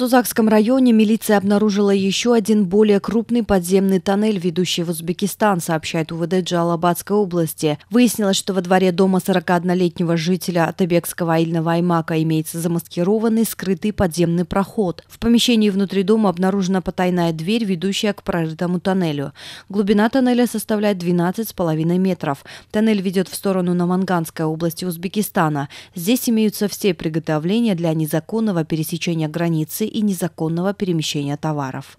Сузакском районе милиция обнаружила еще один более крупный подземный тоннель, ведущий в Узбекистан, сообщает УВД Джалабадской области. Выяснилось, что во дворе дома 41-летнего жителя Атабекского Аильного Аймака имеется замаскированный скрытый подземный проход. В помещении внутри дома обнаружена потайная дверь, ведущая к прорытому тоннелю. Глубина тоннеля составляет 12,5 метров. Тоннель ведет в сторону Наманганской области Узбекистана. Здесь имеются все приготовления для незаконного пересечения границы и незаконного перемещения товаров.